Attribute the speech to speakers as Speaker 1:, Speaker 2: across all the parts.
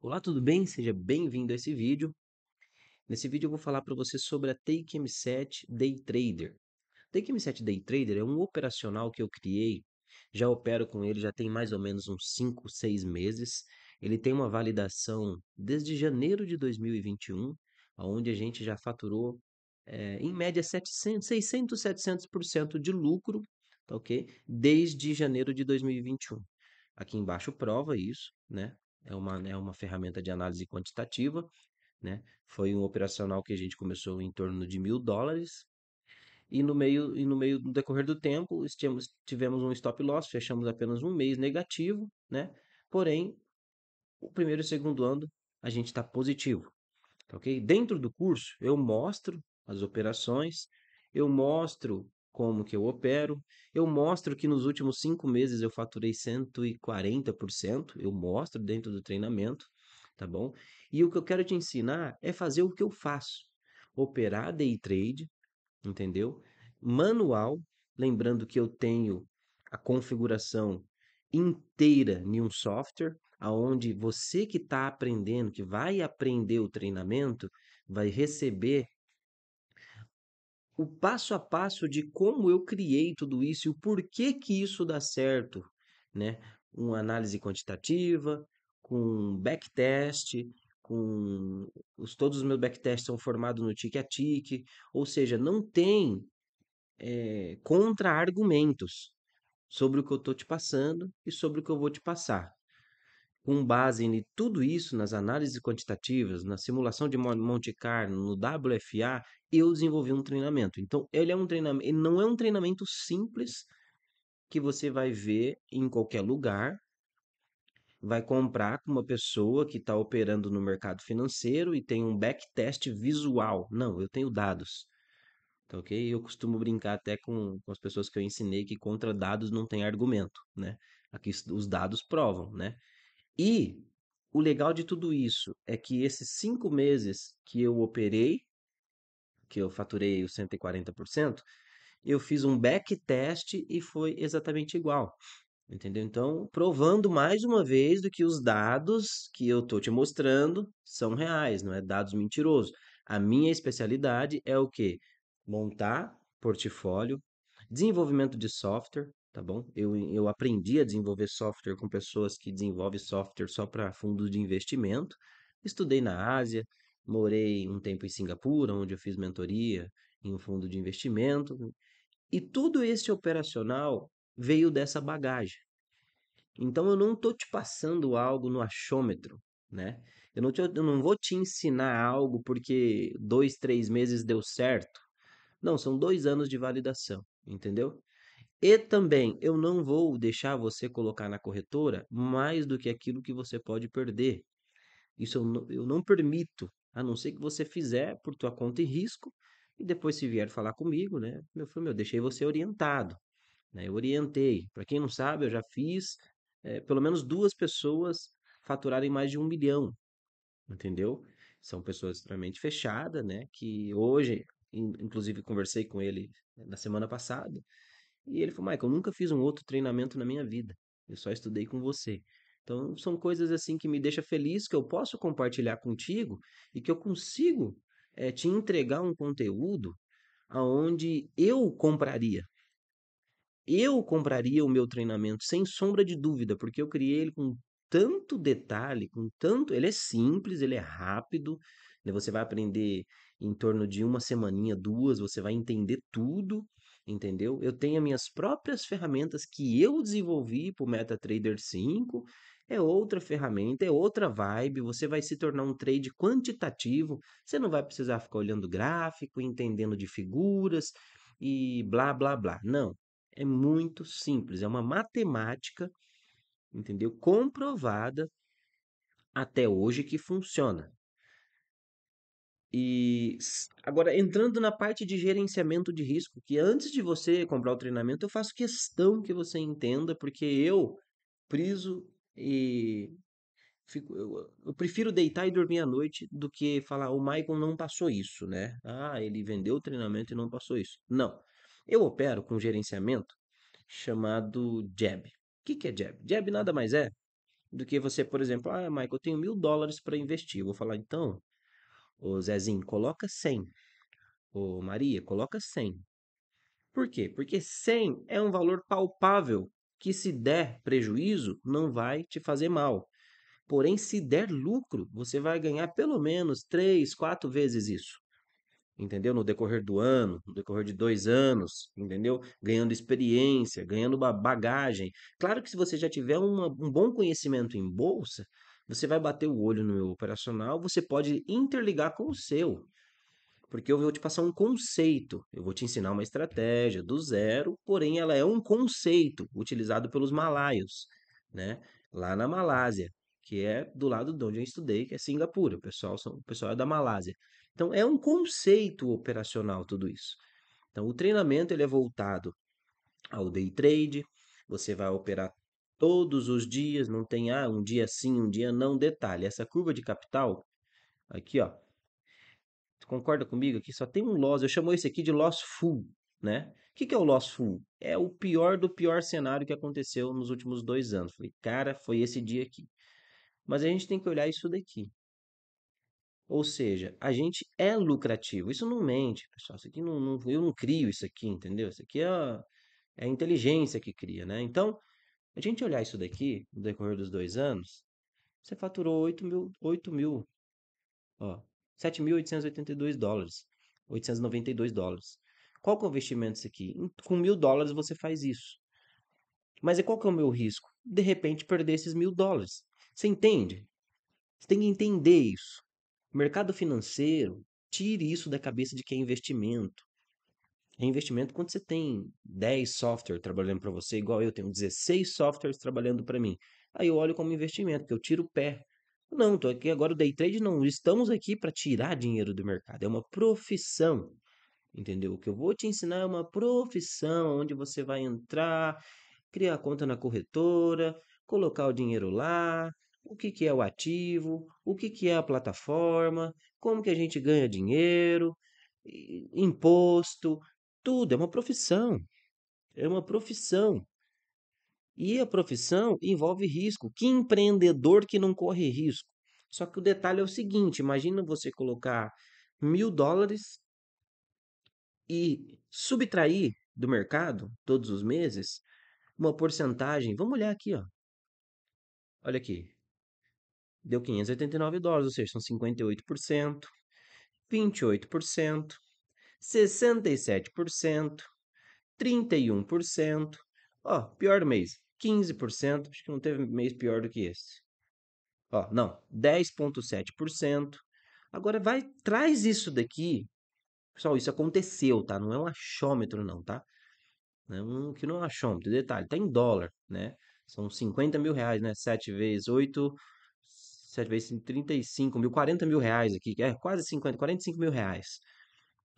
Speaker 1: Olá, tudo bem? Seja bem-vindo a esse vídeo. Nesse vídeo eu vou falar para você sobre a TakeM7 Day Trader. TakeM7 Day Trader é um operacional que eu criei, já opero com ele já tem mais ou menos uns 5, 6 meses. Ele tem uma validação desde janeiro de 2021, onde a gente já faturou é, em média 700, 600, 700% de lucro, tá ok? Desde janeiro de 2021. Aqui embaixo prova isso, né? é uma, é uma ferramenta de análise quantitativa, né? Foi um operacional que a gente começou em torno de mil dólares e no meio e no meio do decorrer do tempo tivemos, tivemos um stop loss, fechamos apenas um mês negativo, né? Porém, o primeiro e segundo ano a gente está positivo, tá ok? Dentro do curso eu mostro as operações, eu mostro como que eu opero. Eu mostro que nos últimos cinco meses eu faturei 140%, eu mostro dentro do treinamento, tá bom? E o que eu quero te ensinar é fazer o que eu faço. Operar day trade, entendeu? Manual, lembrando que eu tenho a configuração inteira em um software, aonde você que está aprendendo, que vai aprender o treinamento, vai receber o passo a passo de como eu criei tudo isso e o porquê que isso dá certo, né? Uma análise quantitativa, com backtest, com os, todos os meus backtests são formados no tique a tique, ou seja, não tem é, contra-argumentos sobre o que eu estou te passando e sobre o que eu vou te passar. Com base em tudo isso, nas análises quantitativas, na simulação de Monte Carlo, no WFA, eu desenvolvi um treinamento. Então, ele é um treinamento, ele não é um treinamento simples que você vai ver em qualquer lugar, vai comprar com uma pessoa que está operando no mercado financeiro e tem um backtest visual. Não, eu tenho dados. Tá ok? Eu costumo brincar até com, com as pessoas que eu ensinei que contra dados não tem argumento, né? Aqui os dados provam, né? E o legal de tudo isso é que esses cinco meses que eu operei que eu faturei os 140%, eu fiz um backtest e foi exatamente igual. Entendeu? Então, provando mais uma vez do que os dados que eu estou te mostrando são reais, não é dados mentirosos. A minha especialidade é o que? Montar portfólio, desenvolvimento de software, tá bom? Eu, eu aprendi a desenvolver software com pessoas que desenvolvem software só para fundos de investimento. Estudei na Ásia, morei um tempo em Singapura, onde eu fiz mentoria em um fundo de investimento. Né, e tudo esse operacional veio dessa bagagem. Então eu não estou te passando algo no achômetro, né? Eu não, te, eu não vou te ensinar algo porque dois, três meses deu certo. Não, são dois anos de validação, entendeu? E também, eu não vou deixar você colocar na corretora mais do que aquilo que você pode perder. Isso eu não, eu não permito, a não ser que você fizer por tua conta e risco, e depois se vier falar comigo, né, meu falei, meu, deixei você orientado, né, eu orientei. Para quem não sabe, eu já fiz é, pelo menos duas pessoas faturarem mais de um milhão, entendeu? São pessoas extremamente fechadas, né, que hoje, inclusive conversei com ele eh, na semana passada, e ele falou, Michael, eu nunca fiz um outro treinamento na minha vida, eu só estudei com você. Então, são coisas assim que me deixa feliz, que eu posso compartilhar contigo e que eu consigo é, te entregar um conteúdo aonde eu compraria. Eu compraria o meu treinamento sem sombra de dúvida, porque eu criei ele com tanto detalhe, com tanto, ele é simples, ele é rápido, né? você vai aprender em torno de uma semaninha, duas, você vai entender tudo, entendeu? Eu tenho as minhas próprias ferramentas que eu desenvolvi para o MetaTrader 5, é outra ferramenta, é outra vibe, você vai se tornar um trade quantitativo, você não vai precisar ficar olhando gráfico, entendendo de figuras e blá blá blá. Não, é muito simples, é uma matemática, entendeu? Comprovada até hoje que funciona. E agora entrando na parte de gerenciamento de risco, que antes de você comprar o treinamento, eu faço questão que você entenda, porque eu priso e fico, eu, eu, prefiro deitar e dormir à noite do que falar o Michael não passou isso, né? Ah, ele vendeu o treinamento e não passou isso. Não. Eu opero com um gerenciamento chamado Jab. O que, que é Jab? Jab nada mais é do que você, por exemplo, ah, Michael, eu tenho mil dólares para investir. Eu vou falar, então, o Zezinho, coloca 100. Ô Maria, coloca 100. Por quê? Porque 100 é um valor palpável que se der prejuízo, não vai te fazer mal. Porém, se der lucro, você vai ganhar pelo menos três, quatro vezes isso. Entendeu? No decorrer do ano, no decorrer de dois anos, entendeu? Ganhando experiência, ganhando uma bagagem. Claro que se você já tiver uma, um bom conhecimento em bolsa, você vai bater o olho no meu operacional, você pode interligar com o seu. Porque eu vou te passar um conceito, eu vou te ensinar uma estratégia do zero, porém ela é um conceito utilizado pelos malaios, né? Lá na Malásia, que é do lado de onde eu estudei, que é Singapura. O pessoal, são, o pessoal é da Malásia. Então é um conceito operacional tudo isso. Então o treinamento ele é voltado ao day trade, você vai operar todos os dias, não tem ah, um dia sim, um dia não, detalhe. Essa curva de capital aqui, ó, concorda comigo que só tem um loss, eu chamo esse aqui de loss full, né? O que, que é o loss full? É o pior do pior cenário que aconteceu nos últimos dois anos. Falei, cara, foi esse dia aqui. Mas a gente tem que olhar isso daqui. Ou seja, a gente é lucrativo. Isso não mente, pessoal. Isso aqui não, não eu não crio isso aqui, entendeu? Isso aqui é a, é a inteligência que cria, né? Então, a gente olhar isso daqui no decorrer dos dois anos, você faturou 8 mil, 8 mil ó, 7.882 dólares, 892 dólares. Qual que é o investimento isso aqui? Com mil dólares você faz isso. Mas e qual que é o meu risco? De repente perder esses mil dólares. Você entende? Você tem que entender isso. mercado financeiro, tire isso da cabeça de que é investimento. É investimento quando você tem 10 softwares trabalhando para você, igual eu tenho 16 softwares trabalhando para mim. Aí eu olho como investimento, que eu tiro o pé. Não, estou aqui agora o day trade não. Estamos aqui para tirar dinheiro do mercado. É uma profissão. Entendeu? O que eu vou te ensinar é uma profissão onde você vai entrar, criar conta na corretora, colocar o dinheiro lá, o que, que é o ativo, o que, que é a plataforma, como que a gente ganha dinheiro, imposto, tudo. É uma profissão. É uma profissão. E a profissão envolve risco. Que empreendedor que não corre risco? Só que o detalhe é o seguinte: imagina você colocar mil dólares e subtrair do mercado todos os meses uma porcentagem. Vamos olhar aqui, ó. Olha aqui. Deu 589 dólares, ou seja, são 58%, 28%, 67%, 31%. Ó, pior mês, 15%, acho que não teve mês pior do que esse. Ó, não, 10.7%. Agora vai, traz isso daqui. Pessoal, isso aconteceu, tá? Não é um achômetro não, tá? Não, é que não é um achômetro, detalhe, tá em dólar, né? São 50 mil reais, né? 7 vezes 8, 7 vezes 35 mil, 40 mil reais aqui. É, quase 50, 45 mil reais.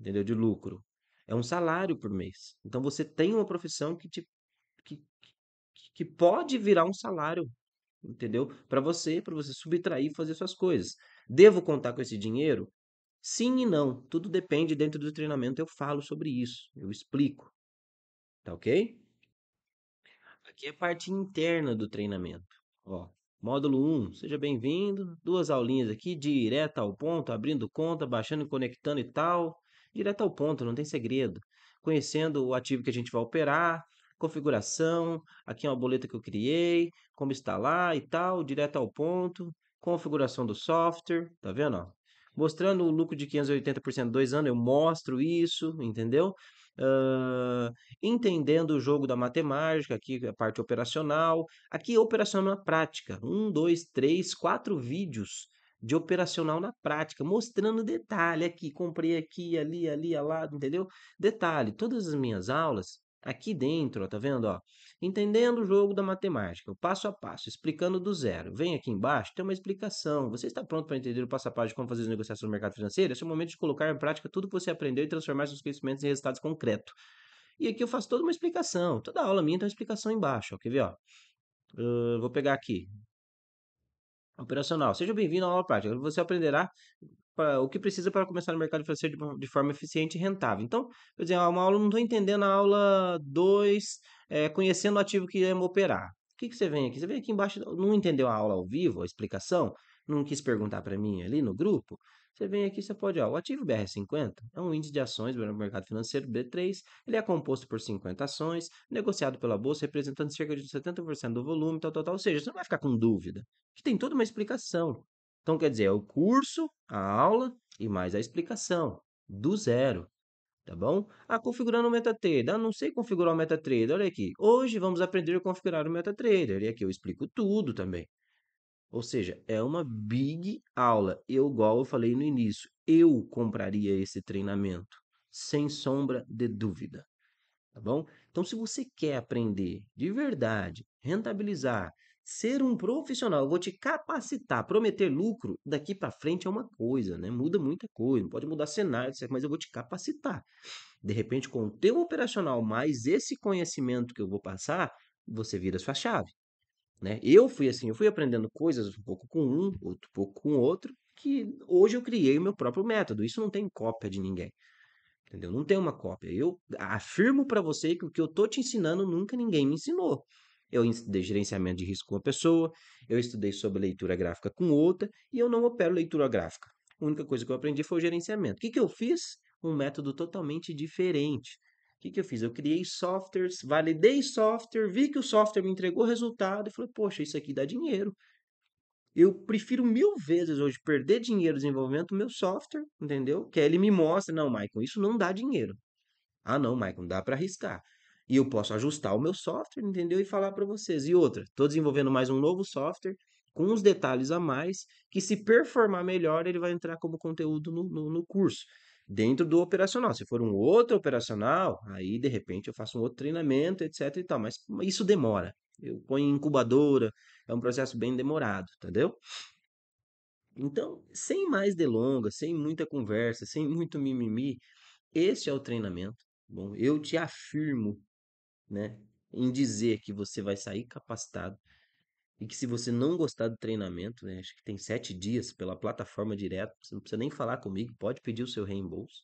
Speaker 1: Entendeu? De lucro. É um salário por mês. Então você tem uma profissão que te que, que pode virar um salário, entendeu? Para você, para você subtrair, fazer suas coisas. Devo contar com esse dinheiro? Sim e não. Tudo depende dentro do treinamento. Eu falo sobre isso, eu explico. Tá ok? Aqui é a parte interna do treinamento. Ó, módulo 1, seja bem-vindo. Duas aulinhas aqui, direto ao ponto, abrindo conta, baixando e conectando e tal. Direto ao ponto, não tem segredo. Conhecendo o ativo que a gente vai operar, configuração, aqui é uma boleta que eu criei, como instalar e tal, direto ao ponto, configuração do software, tá vendo? Ó? Mostrando o lucro de 580% dois anos, eu mostro isso, entendeu? Uh, entendendo o jogo da matemática, aqui a parte operacional, aqui operacional na prática, um, dois, três, quatro vídeos de operacional na prática, mostrando detalhe aqui, comprei aqui, ali, ali, lá, entendeu? Detalhe, todas as minhas aulas aqui dentro, ó, tá vendo? Ó, entendendo o jogo da matemática, o passo a passo, explicando do zero. Vem aqui embaixo, tem uma explicação. Você está pronto para entender o passo a passo de como fazer as negociações no mercado financeiro? Esse é o momento de colocar em prática tudo que você aprendeu e transformar seus conhecimentos em resultados concretos. E aqui eu faço toda uma explicação. Toda aula minha tem uma explicação embaixo. Ó, quer ver? Ó? Uh, vou pegar aqui. Operacional. Seja bem-vindo à aula prática. Você aprenderá pra, o que precisa para começar no mercado financeiro de, de, forma eficiente e rentável. Então, por exemplo, ah, uma aula, não estou entendendo a aula 2, é, conhecendo o ativo que iremos operar. O que, que você vem aqui? Você vem aqui embaixo, não entendeu a aula ao vivo, a explicação? Não quis perguntar para mim ali no grupo? Você vem aqui, você pode, ó, o ativo BR50 é um índice de ações do mercado financeiro B3, ele é composto por 50 ações, negociado pela bolsa, representando cerca de 70% do volume, tal, tal, tal. Ou seja, você não vai ficar com dúvida, que tem toda uma explicação. Então, quer dizer, é o curso, a aula e mais a explicação, do zero. Tá bom? Ah, configurando o MetaTrader. Ah, não sei configurar o MetaTrader. Olha aqui. Hoje vamos aprender a configurar o MetaTrader. E aqui eu explico tudo também. Ou seja, é uma big aula. Eu, igual eu falei no início, eu compraria esse treinamento. Sem sombra de dúvida. Tá bom? Então, se você quer aprender de verdade, rentabilizar, Ser um profissional, eu vou te capacitar, prometer lucro daqui para frente é uma coisa, né? Muda muita coisa, pode mudar cenário, mas eu vou te capacitar. De repente, com o teu operacional mais esse conhecimento que eu vou passar, você vira sua chave, né? Eu fui assim, eu fui aprendendo coisas um pouco com um, outro pouco com outro, que hoje eu criei o meu próprio método. Isso não tem cópia de ninguém. Entendeu? Não tem uma cópia. Eu afirmo para você que o que eu tô te ensinando nunca ninguém me ensinou. Eu estudei gerenciamento de risco com uma pessoa, eu estudei sobre leitura gráfica com outra, e eu não opero leitura gráfica. A única coisa que eu aprendi foi o gerenciamento. O que, que eu fiz? Um método totalmente diferente. O que, que eu fiz? Eu criei softwares, validei software, vi que o software me entregou resultado e falei, poxa, isso aqui dá dinheiro. Eu prefiro mil vezes hoje perder dinheiro desenvolvimento do meu software, entendeu? Que aí ele me mostra, não, Michael, isso não dá dinheiro. Ah, não, Michael, dá para arriscar. E eu posso ajustar o meu software, entendeu? E falar para vocês. E outra, estou desenvolvendo mais um novo software com uns detalhes a mais, que se performar melhor, ele vai entrar como conteúdo no, no, no curso dentro do operacional. Se for um outro operacional, aí de repente eu faço um outro treinamento, etc e tal, mas isso demora. Eu ponho incubadora, é um processo bem demorado, entendeu? Então, sem mais delongas, sem muita conversa, sem muito mimimi, esse é o treinamento. Bom, eu te afirmo né? Em dizer que você vai sair capacitado e que se você não gostar do treinamento, né, acho que tem sete dias pela plataforma direto, você não precisa nem falar comigo, pode pedir o seu reembolso,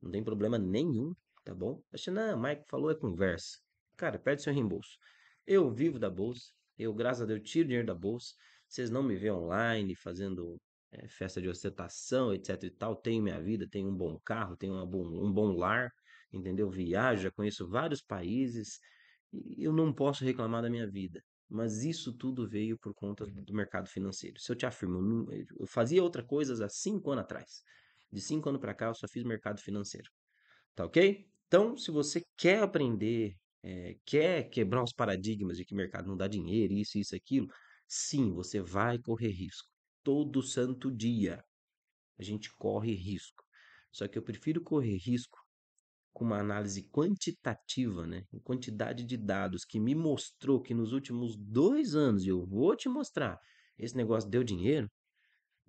Speaker 1: não tem problema nenhum, tá bom? acho que não, Mike falou é conversa. Cara, perde seu reembolso. Eu vivo da bolsa, eu, graças a Deus, tiro dinheiro da bolsa, vocês não me veem online fazendo é, festa de ostentação, etc e tal, tenho minha vida, tenho um bom carro, tenho bom, um bom lar, entendeu? Viajo, já conheço vários países, eu não posso reclamar da minha vida. Mas isso tudo veio por conta uhum. do mercado financeiro. Se eu te afirmo, eh, eu fazia outras coisas há cinco anos atrás. De cinco anos para cá, eu só fiz mercado financeiro. Tá ok? Então, se você quer aprender, é, quer quebrar os paradigmas de que mercado não dá dinheiro, isso, isso, aquilo, sim, você vai correr risco. Todo santo dia a gente corre risco. Só que eu prefiro correr risco com uma análise quantitativa, né, em quantidade de dados, que me mostrou que nos últimos dois anos, e eu vou te mostrar, esse negócio deu dinheiro,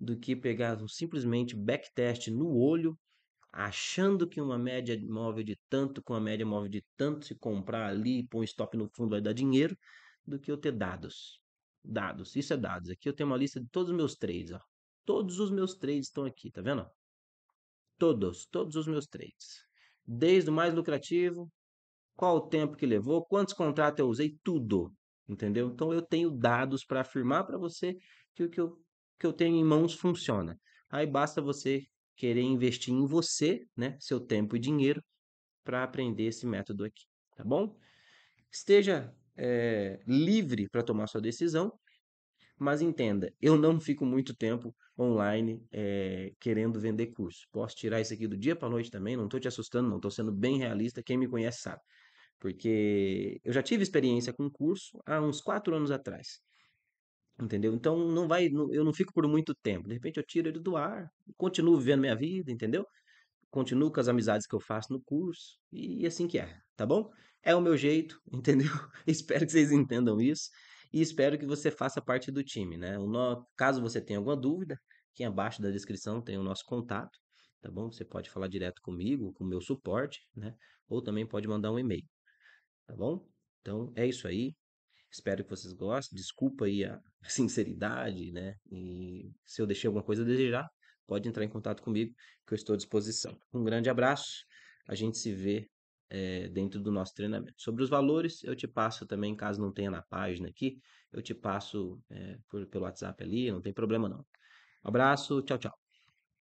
Speaker 1: do que pegar um simplesmente backtest no olho, achando que uma média móvel de tanto com a média móvel de tanto, se comprar ali e pôr um stop no fundo vai dar dinheiro, do que eu ter dados. Dados, isso é dados. Aqui eu tenho uma lista de todos os meus trades, ó. Todos os meus trades estão aqui, tá vendo? Todos, todos os meus trades desde o mais lucrativo, qual o tempo que levou, quantos contratos eu usei, tudo, entendeu? Então eu tenho dados para afirmar para você que o que eu, que eu tenho em mãos funciona. Aí basta você querer investir em você, né, seu tempo e dinheiro para aprender esse método aqui, tá bom? Esteja é, livre para tomar sua decisão mas entenda, eu não fico muito tempo online é, querendo vender curso. Posso tirar isso aqui do dia para noite também, não estou te assustando, não estou sendo bem realista, quem me conhece sabe. Porque eu já tive experiência com curso há uns quatro anos atrás. Entendeu? Então não vai, eu não fico por muito tempo. De repente eu tiro ele do ar, continuo vivendo minha vida, entendeu? Continuo com as amizades que eu faço no curso e assim que é, tá bom? É o meu jeito, entendeu? Espero que vocês entendam isso e espero que você faça parte do time, né? No... Caso você tenha alguma dúvida, aqui abaixo da descrição tem o nosso contato, tá bom? Você pode falar direto comigo, com o meu suporte, né? Ou também pode mandar um e-mail, tá bom? Então é isso aí. Espero que vocês gostem. Desculpa aí a sinceridade, né? E se eu deixei alguma coisa a desejar, pode entrar em contato comigo, que eu estou à disposição. Um grande abraço. A gente se vê é, dentro do nosso treinamento. Sobre os valores, eu te passo também, caso não tenha na página aqui, eu te passo é, por, pelo WhatsApp ali, não tem problema não. abraço, tchau, tchau.